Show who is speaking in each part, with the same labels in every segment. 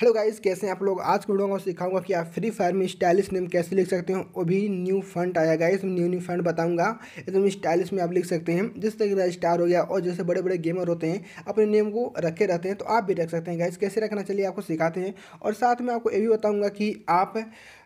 Speaker 1: hello guys कैसे हैं आप लोग आज के वीडियो में सिखाऊंगा कि आप फ्री फायर में स्टाइलिश नेम कैसे लिख सकते हो वो भी न्यू फंड आया गाइस न्यू न्यू फंड बताऊंगा एकदम स्टाइलिश में आप लिख सकते हैं जिस तरीके का स्टार हो गया और जैसे बड़े बड़े गेमर होते हैं अपने नेम को रखे रहते हैं तो आप भी रख सकते हैं गाइस कैसे रखना चलिए आपको सिखाते हैं और साथ में आपको ये भी बताऊँगा कि आप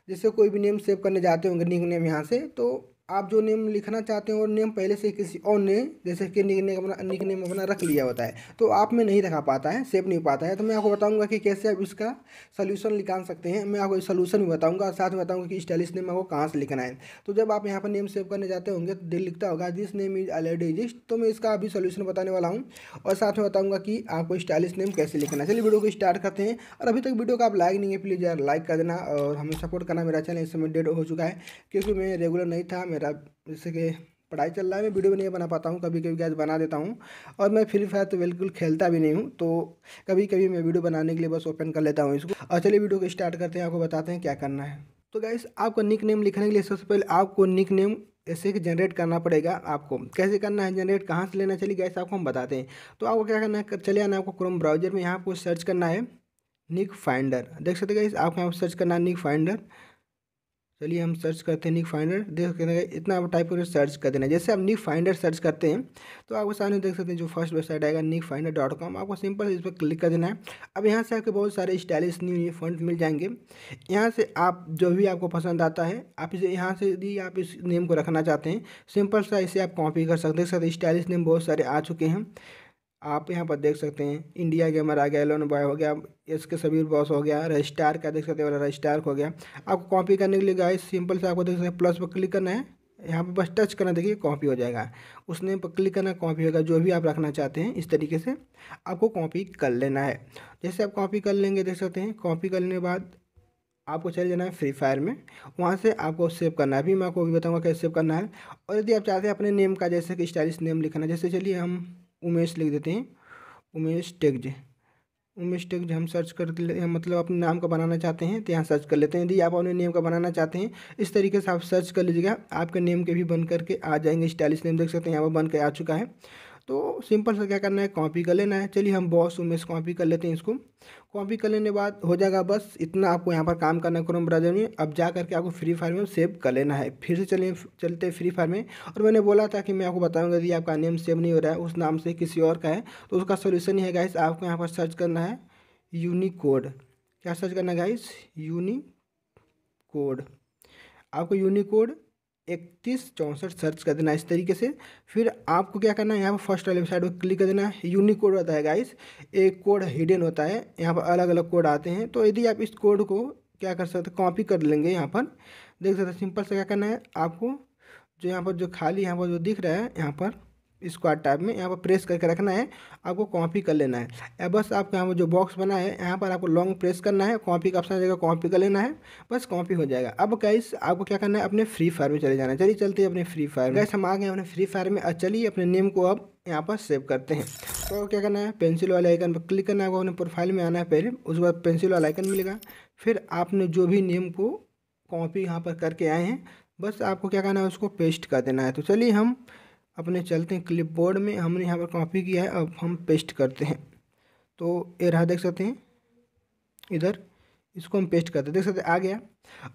Speaker 1: जैसे कोई भी नेम सेव करने जाते होंगे निक नेम यहाँ से तो आप जो नेम लिखना चाहते हो और नेम पहले से किसी और ने जैसे कि निक नेम अपना निक नेम अपना रख लिया होता है तो आप में नहीं रखा पाता है सेव नहीं पाता है तो मैं आपको बताऊंगा कि कैसे आप इसका सोल्यूशन निकाल सकते हैं मैं आपको सोल्यूशन भी बताऊंगा और साथ में बताऊंगा कि स्टाइलिश नेम आपको कहाँ से लिखना है तो जब आप यहाँ पर नेम सेव करने जाते होंगे तो दिल लिखता होगा this name is already exist तो मैं इसका अभी सोल्यूशन बताने वाला हूँ और साथ में बताऊँगा कि आपको स्टाइलिश नेम कैसे लिखना है चलिए वीडियो को स्टार्ट करते हैं और अभी तक वीडियो को आप लाइक नहीं है प्लीज़ यार लाइक कर देना और हमें सपोर्ट करना मेरा चैनल इस समय डेट हो चुका है क्योंकि मैं रेगुलर नहीं था मेरा जैसे कि पढ़ाई चल रहा है मैं वीडियो भी नहीं बना पाता हूँ कभी कभी गैस बना देता हूँ और मैं फ्री फायर तो बिल्कुल खेलता भी नहीं हूँ तो कभी कभी मैं वीडियो बनाने के लिए बस ओपन कर लेता हूँ इसको और चलिए वीडियो को स्टार्ट करते हैं आपको बताते हैं क्या करना है तो गैस आपका निक नेम लिखने के लिए सबसे पहले आपको निक नेम ऐसे कि जनरेट करना पड़ेगा आपको कैसे करना है जनरेट कहाँ से लेना चलिए गैस आपको हम बताते हैं तो आपको क्या करना है चले आना आपको क्रोम ब्राउजर में यहाँ आपको सर्च करना है निक फाइंडर देख सकते गैस आपको यहाँ सर्च करना है निक फाइंडर चलिए हम सर्च करते हैं निक फाइंडर देख सकते हैं इतना आप टाइप करके सर्च कर देना जैसे आप निक फाइंडर सर्च करते हैं तो आपको सामने देख सकते हैं जो फर्स्ट वेबसाइट आएगा निक फाइंडर डॉट कॉम आपको सिंपल इस पर क्लिक कर देना है अब यहाँ से आपके बहुत सारे स्टाइलिश न्यू न्यू फंड मिल जाएंगे यहाँ से आप जो भी आपको पसंद आता है आप इसे यहाँ से यदि आप इस नेम को रखना चाहते हैं सिंपल सा इसे आप कॉपी कर सकते देख सकते स्टाइलिश नेम बहुत सारे आ चुके हैं आप यहाँ पर देख सकते हैं इंडिया गेमर आ गया एलोन बॉय हो गया इसके सभी बॉस हो गया रजिस्टार का देख सकते हैं वाला रजिस्टार हो गया आपको कॉपी करने के लिए गाय सिंपल से आपको देख सकते हैं प्लस पर क्लिक करना है यहाँ पर बस टच करना देखिए कॉपी हो जाएगा उसने पर क्लिक करना कॉपी होगा जो भी आप रखना चाहते हैं इस तरीके से आपको कॉपी कर लेना है जैसे आप कॉपी कर लेंगे देख सकते हैं कॉपी करने के बाद आपको चले जाना है फ्री फायर में वहाँ से आपको सेव करना है अभी मैं आपको भी बताऊँगा कैसे सेव करना है और यदि आप चाहते हैं अपने नेम का जैसे कि स्टाइलिश नेम लिखना जैसे चलिए हम उमेश लिख देते हैं उमेश टेक्ज उमेश टेक्ज हम सर्च कर मतलब अपने नाम का बनाना चाहते हैं तो यहाँ सर्च कर लेते हैं यदि आप अपने नेम का बनाना चाहते हैं इस तरीके से आप सर्च कर लीजिएगा आपके नेम के भी बन करके आ जाएंगे स्टाइलिश नेम देख सकते हैं यहाँ पर बन के आ चुका है तो सिंपल सा क्या करना है कॉपी कर लेना है चलिए हम बॉस में से कॉपी कर लेते हैं इसको कॉपी कर लेने बाद हो जाएगा बस इतना आपको यहाँ पर काम करना क्रोम ब्राउज़र में अब जा करके आपको फ्री फायर में सेव कर लेना है फिर से चलिए चलते फ्री फायर में और मैंने बोला था कि मैं आपको बताऊँगा यदि आपका नेम सेव नहीं हो रहा है उस नाम से किसी और का है तो उसका सोल्यूशन है गाइस आपको यहाँ पर सर्च करना है यूनिकोड क्या सर्च करना है गाइस यूनिकोड आपको यूनिकोड इकतीस चौंसठ सर्च कर देना इस तरीके से फिर आपको क्या करना है यहाँ पर फर्स्ट वाले साइड पर क्लिक कर देना है यूनिक कोड होता है गाइस एक कोड हिडन होता है यहाँ पर अलग अलग कोड आते हैं तो यदि आप इस कोड को क्या कर सकते कॉपी कर लेंगे यहाँ पर देख सकते सिंपल से क्या करना है आपको जो यहाँ पर जो खाली यहाँ पर जो दिख रहा है यहाँ पर स्क्वायर टाइप में यहाँ पर प्रेस करके रखना है आपको कॉपी कर लेना है बस आपके यहाँ पर जो बॉक्स बना है यहाँ पर आपको लॉन्ग प्रेस करना है कॉपी का ऑप्शन आ जाएगा कॉपी कर लेना है बस कॉपी हो जाएगा अब कैस आपको क्या करना है अपने फ्री फायर में चले जाना है चलिए चलते हैं अपने फ्री फायर कैसे हम आ गए अपने फ्री फायर में चलिए अपने नेम को अब यहाँ पर सेव करते हैं तो क्या करना है पेंसिल वाले आइकन पर क्लिक करना है अपने प्रोफाइल में आना है पहले उसके बाद पेंसिल वाला आइकन मिलेगा फिर आपने जो भी नेम को कॉपी यहाँ पर करके आए हैं बस आपको क्या करना है उसको पेस्ट कर देना है तो चलिए हम अपने चलते हैं क्लिप में हमने यहाँ पर कॉपी किया है अब हम पेस्ट करते हैं तो ये रहा देख सकते हैं इधर इसको हम पेस्ट करते हैं देख सकते हैं आ गया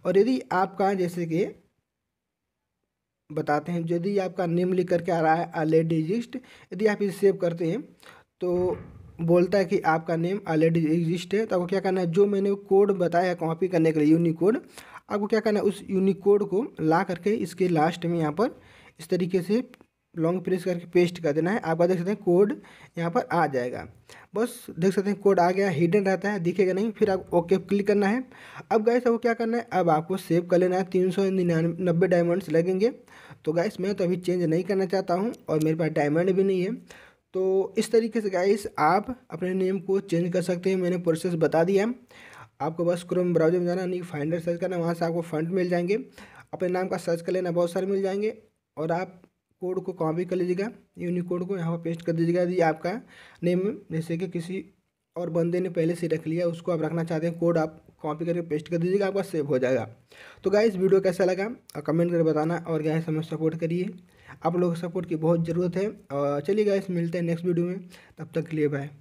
Speaker 1: और यदि आपका जैसे कि बताते हैं यदि आपका नेम लिख करके आ रहा है ऑलरेडी एग्जिस्ट यदि आप इसे सेव करते हैं तो बोलता है कि आपका नेम ऑलरेडी एग्जिस्ट है तो आपको क्या करना है जो मैंने कोड बताया कॉपी करने के लिए यूनिकोड आपको क्या करना है उस यूनिकोड को ला करके इसके लास्ट में यहाँ पर इस तरीके से लॉन्ग प्रेस करके पेस्ट कर देना है आपका देख सकते हैं कोड यहाँ पर आ जाएगा बस देख सकते हैं कोड आ गया हिडन रहता है दिखेगा नहीं फिर आप ओके क्लिक करना है अब गाय सबको क्या करना है अब आपको सेव कर लेना है तीन सौ निन्यानवे डायमंड्स लगेंगे तो गाइस मैं तो अभी चेंज नहीं करना चाहता हूँ और मेरे पास डायमंड भी नहीं है तो इस तरीके से गाइस आप अपने नेम को चेंज कर सकते हैं मैंने प्रोसेस बता दिया आपको बस क्रोम ब्राउजर में जाना नहीं फाइंडर सर्च करना वहाँ से आपको फंड मिल जाएंगे अपने नाम का सर्च कर लेना बहुत सारे मिल जाएंगे और आप कोड को कॉपी कर लीजिएगा यूनिकोड को यहाँ पर पेस्ट कर दीजिएगा यदि आपका नेम जैसे कि किसी और बंदे ने पहले से रख लिया उसको आप रखना चाहते हैं कोड आप कॉपी करके पेस्ट कर दीजिएगा आपका सेव हो जाएगा तो गाय वीडियो कैसा लगा कमेंट करके बताना और गाइस हमें सपोर्ट करिए आप लोगों को सपोर्ट की बहुत ज़रूरत है और चलिए गाय मिलते हैं नेक्स्ट वीडियो में तब तक के लिए बाय